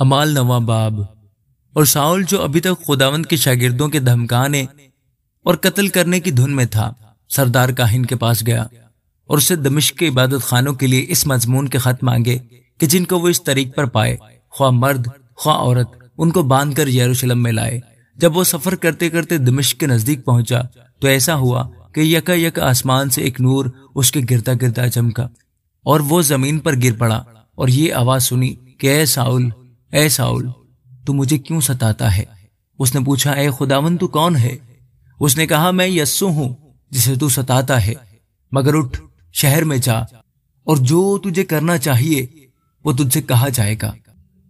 अमाल नवा बाब और साउल जो अभी तक खुदावंद के शागिर्दों के धमकाने और कत्ल करने की धुन में था सरदार काहिन के पास गया और उसे दमिश्क के इबादत खानों के लिए इस मजमून के खत मांगे कि जिनको वो इस तरीक पर पाए ख्वा मर्द ख्वा औरत उनको बांध कर यरूशलम में लाए जब वो सफर करते करते दमिश्क के नजदीक पहुंचा तो ऐसा हुआ कि यका यक आसमान से एक नूर उसके गिरता गिरता चमका और वो जमीन पर गिर पड़ा और ये आवाज सुनी कि साउल ए साउल तू मुझे क्यों सताता है उसने पूछा ए खुदावन तू कौन है उसने कहा मैं यस्सु हूं जिसे तू सताता है मगर उठ शहर में जा और जो तुझे करना चाहिए वो तुझसे कहा जाएगा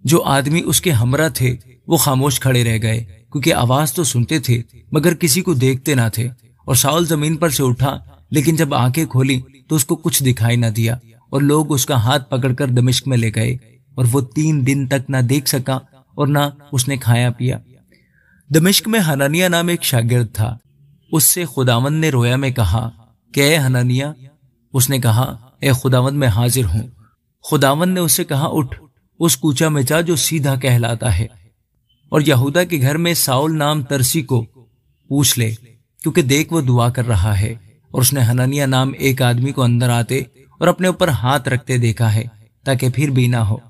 जो आदमी उसके हमरा थे वो खामोश खड़े रह गए क्योंकि आवाज तो सुनते थे मगर किसी को देखते ना थे और साउल जमीन पर से उठा लेकिन जब आंखें खोली तो उसको कुछ दिखाई ना दिया और लोग उसका हाथ पकड़कर दमिश्क में ले गए और वो तीन दिन तक ना देख सका और ना उसने खाया पिया दमिश्क में हनानिया नाम एक शागिर्द था उससे खुदावन ने रोया में कहा कि ए उसने कहा ए खुदावन मैं हाजिर हूं खुदावन ने उससे कहा उठ उस कूचा में जा जो सीधा कहलाता है और यहूदा के घर में साउल नाम तरसी को पूछ ले क्योंकि देख वो दुआ कर रहा है और उसने हनानिया नाम एक आदमी को अंदर आते और अपने ऊपर हाथ रखते देखा है ताकि फिर भी ना हो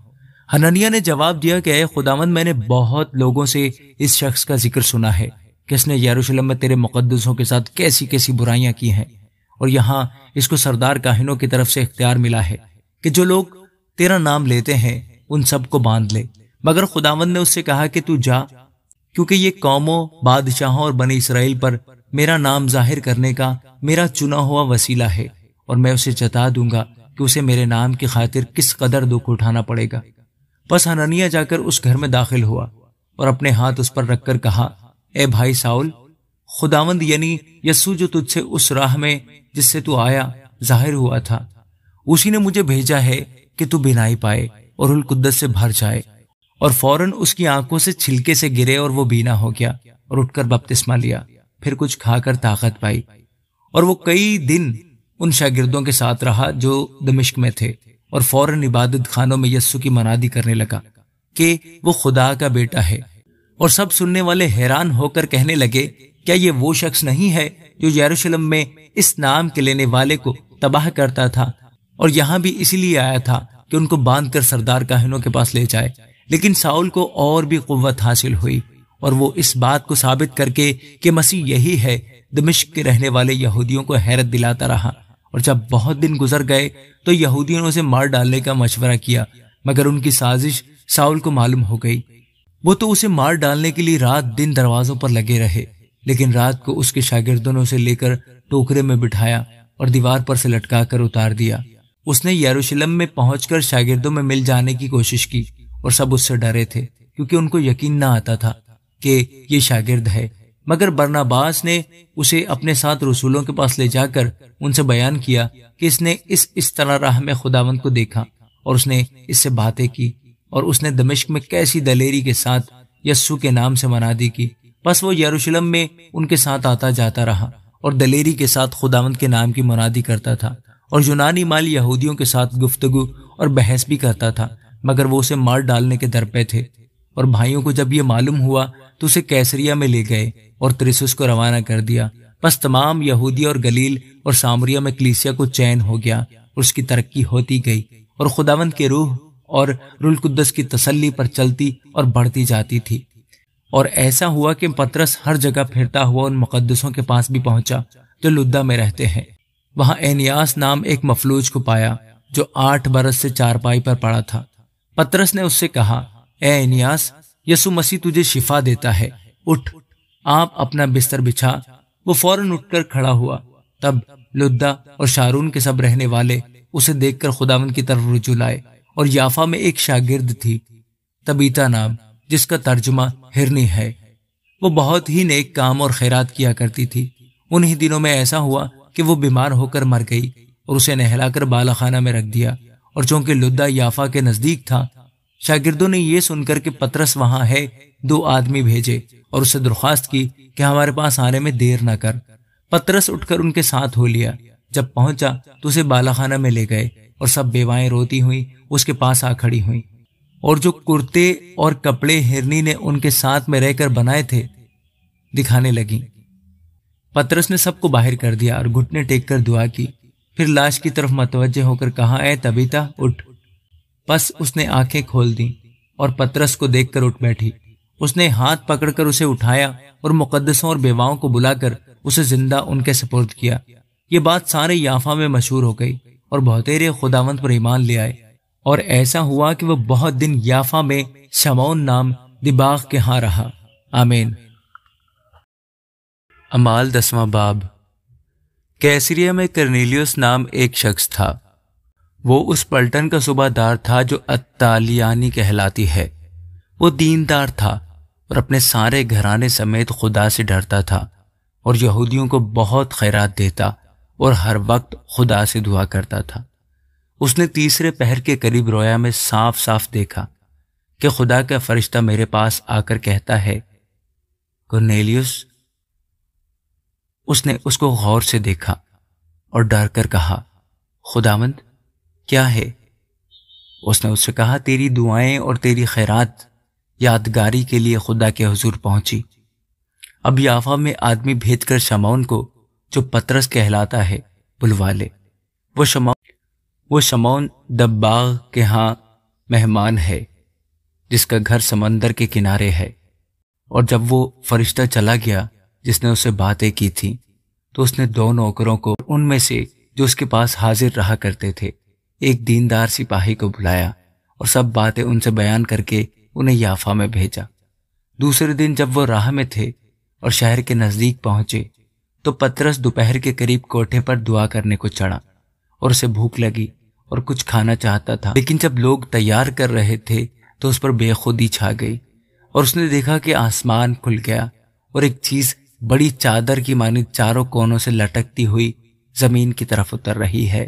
हननिया ने जवाब दिया कि खुदावंद मैंने बहुत लोगों से इस शख्स का जिक्र सुना है किसने यरूशलेम में तेरे मुकदसों के साथ कैसी कैसी बुराइयां की हैं और यहाँ इसको सरदार काहिनों की तरफ से इख्तियार मिला है कि जो लोग तेरा नाम लेते हैं उन सबको बांध ले मगर खुदावंद ने उससे कहा कि तू जा क्योंकि ये कौमों बादशाहों और बने इसराइल पर मेरा नाम जाहिर करने का मेरा चुना हुआ वसीला है और मैं उसे जता दूंगा कि उसे मेरे नाम की खातिर किस कदर दुख उठाना पड़ेगा बस हनानिया जाकर उस घर में दाखिल हुआ और अपने हाथ उस पर रखकर कहा ए भाई साउल खुदावंद यानी यस्सू जो तुझसे उस राह में जिससे तू आया जाहिर हुआ था उसी ने मुझे भेजा है कि तू बिनाई पाए और उलकुद्दत से भर जाए और फौरन उसकी आंखों से छिलके से गिरे और वो बीना हो गया और उठकर बपतिस्मा लिया फिर कुछ खाकर ताकत पाई और वो कई दिन उन शागिर्दों के साथ रहा जो दमिश्क में थे और फौरन इबादत खानों में यस्सु की मनादी करने लगा कि वो खुदा का बेटा है और सब सुनने वाले हैरान होकर कहने लगे क्या ये वो शख्स नहीं है जो यरूशलेम में इस नाम के लेने वाले को तबाह करता था और यहाँ भी इसीलिए आया था कि उनको बांध कर सरदार काहिनों के पास ले जाए लेकिन साउल को और भी कुत हासिल हुई और वो इस बात को साबित करके कि मसीह यही है दमिश्क के रहने वाले यहूदियों को हैरत दिलाता रहा और जब बहुत दिन गुजर गए तो यहूदियों ने उसे मार डालने का मशवरा किया मगर उनकी साजिश साउल को मालूम हो गई वो तो उसे मार डालने के लिए रात दिन दरवाजों पर लगे रहे लेकिन रात को उसके शागिर्दों ने उसे लेकर टोकरे में बिठाया और दीवार पर से लटका कर उतार दिया उसने यरूशलेम में पहुंचकर शागिर्दों में मिल जाने की कोशिश की और सब उससे डरे थे क्योंकि उनको यकीन ना आता था कि ये शागिर्द है मगर बरनाबास ने उसे अपने साथ रसूलों के पास ले जाकर उनसे बयान किया कि इसने इस इस तरह राह में खुदावंत को देखा और उसने इससे बातें की और उसने दमिश्क में कैसी दलेरी के साथ यस्सु के नाम से मनादी की बस वो यरूशलेम में उनके साथ आता जाता रहा और दलेरी के साथ खुदावंत के नाम की मनादी करता था और यूनानी माल यहूदियों के साथ गुफ्तगु और बहस भी करता था मगर वो उसे मार डालने के दर पे थे और भाइयों को जब ये मालूम हुआ तो उसे कैसरिया में ले गए और त्रिसुस को रवाना कर दिया बस तमाम यहूदी और गलील और सामरिया में क्लीसिया को चैन हो गया और उसकी तरक्की होती गई और खुदावंत के रूह और रुलकुद्दस की तसल्ली पर चलती और बढ़ती जाती थी और ऐसा हुआ कि पतरस हर जगह फिरता हुआ उन मुकदसों के पास भी पहुंचा जो लुद्दा में रहते हैं वहां एनियास नाम एक मफलूज को पाया जो आठ बरस से चारपाई पर पड़ा था पतरस ने उससे कहा एनियास यसु मसीह तुझे शिफा देता है उठ आप अपना बिस्तर बिछा वो फौरन उठकर खड़ा हुआ तब लुद्दा और शारून के सब रहने वाले उसे देखकर खुदावन की तरफ रुजू लाए और याफा में एक शागिर्द थी तबीता नाम जिसका तर्जुमा हिरनी है वो बहुत ही नेक काम और खैरात किया करती थी उन्हीं दिनों में ऐसा हुआ कि वो बीमार होकर मर गई और उसे नहलाकर बालाखाना में रख दिया और चूंकि लुद्दा याफा के नजदीक था शागिर्दों ने यह सुनकर के पतरस वहां है दो आदमी भेजे और उसे दरख्वास्त की कि हमारे पास आने में देर न कर पतरस उठकर उनके साथ हो लिया जब पहुंचा तो उसे बालाखाना में ले गए और सब बेवाएं रोती हुई उसके पास आ खड़ी हुई और जो कुर्ते और कपड़े हिरनी ने उनके साथ में रहकर बनाए थे दिखाने लगी पतरस ने सबको बाहर कर दिया और घुटने टेक कर दुआ की फिर लाश की तरफ मतवजे होकर कहा ए तबीता उठ बस उसने आंखें खोल दी और पतरस को देखकर उठ बैठी उसने हाथ पकड़कर उसे उठाया और मुकदसों और बेवाओं को बुलाकर उसे जिंदा उनके सपोर्ट किया ये बात सारे याफा में मशहूर हो गई और बहुतेरे खुदावंत पर ईमान ले आए और ऐसा हुआ कि वह बहुत दिन याफा में शमौन नाम दिबाग के यहाँ रहा आमीन अमाल दसवां बाब कैसरिया में करनीलियस नाम एक शख्स था वो उस पलटन का सूबादार था जो अत्तालियानी कहलाती है वो दीनदार था और अपने सारे घराने समेत खुदा से डरता था और यहूदियों को बहुत खैरात देता और हर वक्त खुदा से दुआ करता था उसने तीसरे पहर के करीब रोया में साफ साफ देखा कि खुदा का फरिश्ता मेरे पास आकर कहता है कोर्नेलियस उसने उसको गौर से देखा और डर कर कहा खुदामंद क्या है उसने उससे कहा तेरी दुआएं और तेरी खैरात यादगारी के लिए खुदा के हजूर पहुंची अब याफा में आदमी भेद कर शमाउन को जो पतरस कहलाता है बुलवा ले वो शमा वो शमौन दबाग के यहाँ मेहमान है जिसका घर समंदर के किनारे है और जब वो फरिश्ता चला गया जिसने उससे बातें की थी तो उसने दो नौकरों को उनमें से जो उसके पास हाजिर रहा करते थे एक दीनदार सिपाही को बुलाया और सब बातें उनसे बयान करके उन्हें याफा में भेजा दूसरे दिन जब वो राह में थे और शहर के नज़दीक पहुंचे तो पतरस दोपहर के करीब कोठे पर दुआ करने को चढ़ा और उसे भूख लगी और कुछ खाना चाहता था लेकिन जब लोग तैयार कर रहे थे तो उस पर बेखुदी छा गई और उसने देखा कि आसमान खुल गया और एक चीज बड़ी चादर की मानी चारों कोनों से लटकती हुई जमीन की तरफ उतर रही है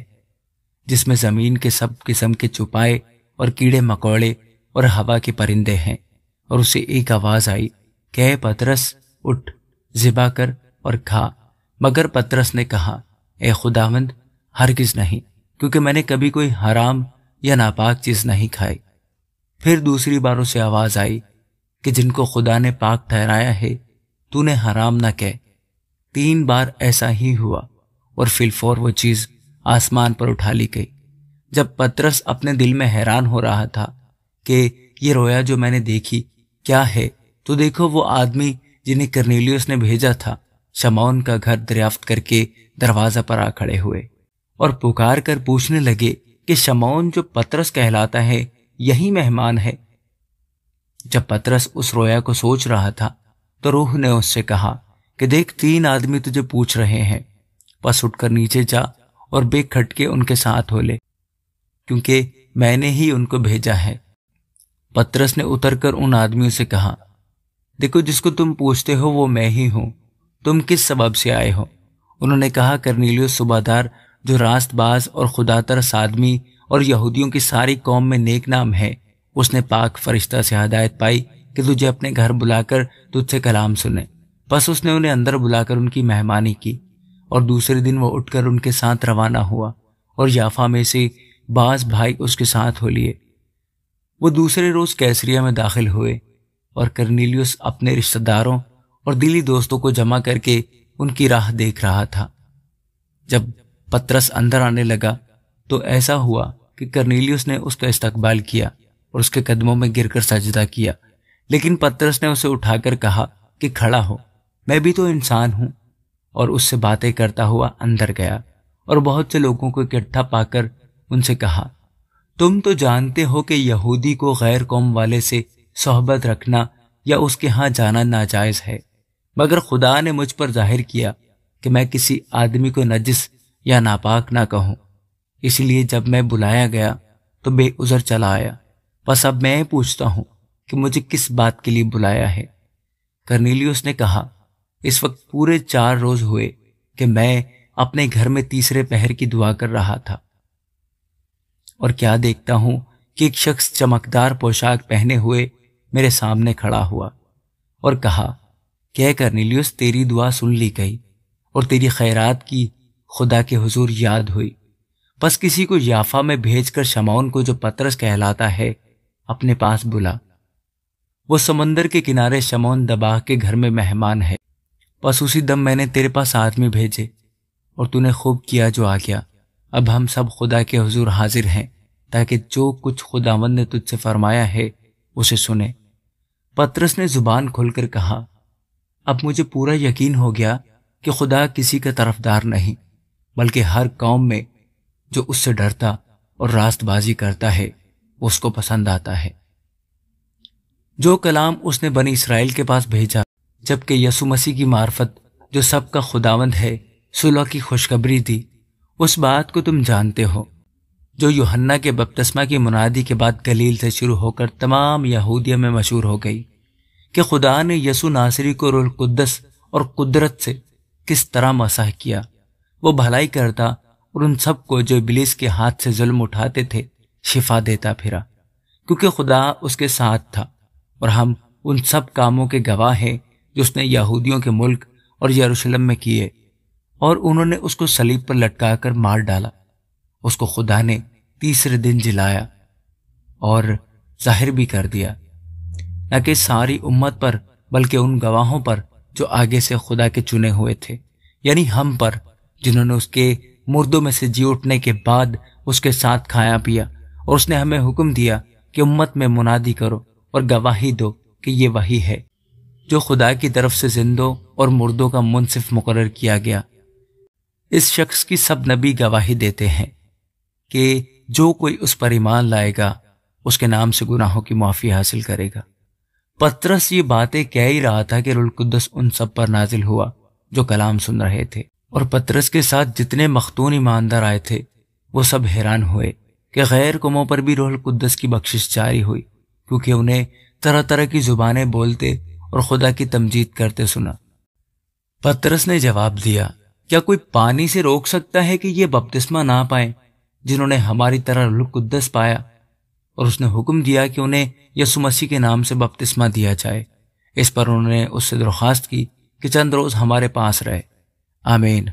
जिसमें जमीन के सब किस्म के चुपाए और कीड़े मकोड़े और हवा के परिंदे हैं और उसे एक आवाज आई कह पतरस उठ जिबा कर और खा मगर पतरस ने कहा ए खुदावंद हरगिज नहीं क्योंकि मैंने कभी कोई हराम या नापाक चीज नहीं खाई फिर दूसरी बार उसे आवाज आई कि जिनको खुदा ने पाक ठहराया है तूने हराम न कह तीन बार ऐसा ही हुआ और फिलफोर वो चीज़ आसमान पर उठा ली गई जब पतरस अपने दिल में हैरान हो रहा था कि ये रोया जो मैंने देखी क्या है तो देखो वो आदमी जिन्हें कर्नेलियस ने भेजा था शमौन का घर दरियाफ्त करके दरवाजा पर आ खड़े हुए और पुकार कर पूछने लगे कि शमौन जो पतरस कहलाता है यही मेहमान है जब पतरस उस रोया को सोच रहा था तो रूह ने उससे कहा कि देख तीन आदमी तुझे पूछ रहे हैं बस उठकर नीचे जा और बेखटके उनके साथ हो ले क्योंकि मैंने ही उनको भेजा है पत्रस ने उतरकर उन आदमियों से कहा देखो जिसको तुम पूछते हो वो मैं ही हूं तुम किस सबब से आए हो उन्होंने कहा करनीलियो सुबादार जो रास्तबाज और खुदातरस आदमी और यहूदियों की सारी कौम में नेक नाम है उसने पाक फरिश्ता से हदायत पाई कि तुझे अपने घर बुलाकर तुझसे कलाम सुने बस उसने उन्हें अंदर बुलाकर उनकी मेहमानी की और दूसरे दिन वह उठकर उनके साथ रवाना हुआ और याफा में से बास भाई उसके साथ हो लिए वो दूसरे रोज कैसरिया में दाखिल हुए और कर्नीलियस अपने रिश्तेदारों और दिली दोस्तों को जमा करके उनकी राह देख रहा था जब पत्रस अंदर आने लगा तो ऐसा हुआ कि कर्नीलियस ने उसका इस्तकबाल किया और उसके कदमों में गिरकर सजदा किया लेकिन पत्रस ने उसे उठाकर कहा कि खड़ा हो मैं भी तो इंसान हूं और उससे बातें करता हुआ अंदर गया और बहुत से लोगों को इकट्ठा पाकर उनसे कहा तुम तो जानते हो कि यहूदी को गैर कौम वाले से सोहबत रखना या उसके यहाँ जाना नाजायज़ है मगर खुदा ने मुझ पर जाहिर किया कि मैं किसी आदमी को नजिस या नापाक ना कहूँ इसलिए जब मैं बुलाया गया तो बेउजर चला आया बस अब मैं पूछता हूँ कि मुझे किस बात के लिए बुलाया है करनीलियस ने कहा इस वक्त पूरे चार रोज हुए कि मैं अपने घर में तीसरे पहर की दुआ कर रहा था और क्या देखता हूं कि एक शख्स चमकदार पोशाक पहने हुए मेरे सामने खड़ा हुआ और कहा क्या कर नीलियस तेरी दुआ सुन ली गई और तेरी खैरात की खुदा के हुजूर याद हुई बस किसी को याफा में भेजकर शमाउन को जो पतरस कहलाता है अपने पास बुला वो समंदर के किनारे शमौन दबाह के घर में मेहमान है बस उसी दम मैंने तेरे पास आदमी भेजे और तूने खूब किया जो आ गया अब हम सब खुदा के हजूर हाजिर हैं ताकि जो कुछ खुदावंद ने तुझसे फरमाया है उसे सुने पत्रस ने जुबान खोलकर कहा अब मुझे पूरा यकीन हो गया कि खुदा किसी का तरफदार नहीं बल्कि हर कौम में जो उससे डरता और रास्तबाजी करता है उसको पसंद आता है जो कलाम उसने बनी इसराइल के पास भेजा जबकि यसु मसीह की मार्फत जो सबका खुदावंद है सुलह की खुशखबरी दी उस बात को तुम जानते हो जो योहन्ना के बपतस्मा की मुनादी के बाद गलील से शुरू होकर तमाम यहूदिया में मशहूर हो गई कि खुदा ने यसु नासरी को रुलकुद्दस और कुदरत से किस तरह मसाह किया वो भलाई करता और उन सबको जो बिलिस के हाथ से जुल्म उठाते थे शिफा देता फिरा क्योंकि खुदा उसके साथ था और हम उन सब कामों के गवाह हैं जो उसने यहूदियों के मुल्क और यरूशलेम में किए और उन्होंने उसको सलीब पर लटकाकर मार डाला उसको खुदा ने तीसरे दिन जिलाया और जाहिर भी कर दिया न कि सारी उम्मत पर बल्कि उन गवाहों पर जो आगे से खुदा के चुने हुए थे यानी हम पर जिन्होंने उसके मुर्दों में से जी उठने के बाद उसके साथ खाया पिया और उसने हमें हुक्म दिया कि उम्मत में मुनादी करो और गवाही दो कि ये वही है जो खुदा की तरफ से जिंदों और मुर्दों का मुनसिफ मुकर किया गया इस शख्स की सब नबी गवाही देते हैं कि जो कोई उस पर ईमान लाएगा उसके नाम से गुनाहों की माफ़ी हासिल करेगा पत्रस ये बातें कह ही रहा था कि रुलकुद्दस उन सब पर नाजिल हुआ जो कलाम सुन रहे थे और पत्रस के साथ जितने मखतून ईमानदार आए थे वो सब हैरान हुए कि गैर कौमों पर भी रोहलकुदस की बख्शिश जारी हुई क्योंकि उन्हें तरह तरह की जुबानें बोलते और खुदा की तमजीद करते सुना पतरस ने जवाब दिया क्या कोई पानी से रोक सकता है कि ये बपतिस्मा ना पाए जिन्होंने हमारी तरह लुकुद्दस पाया और उसने हुक्म दिया कि उन्हें यसु मसीह के नाम से बपतिस्मा दिया जाए इस पर उन्होंने उससे दरख्वास्त की कि चंद रोज हमारे पास रहे आमीन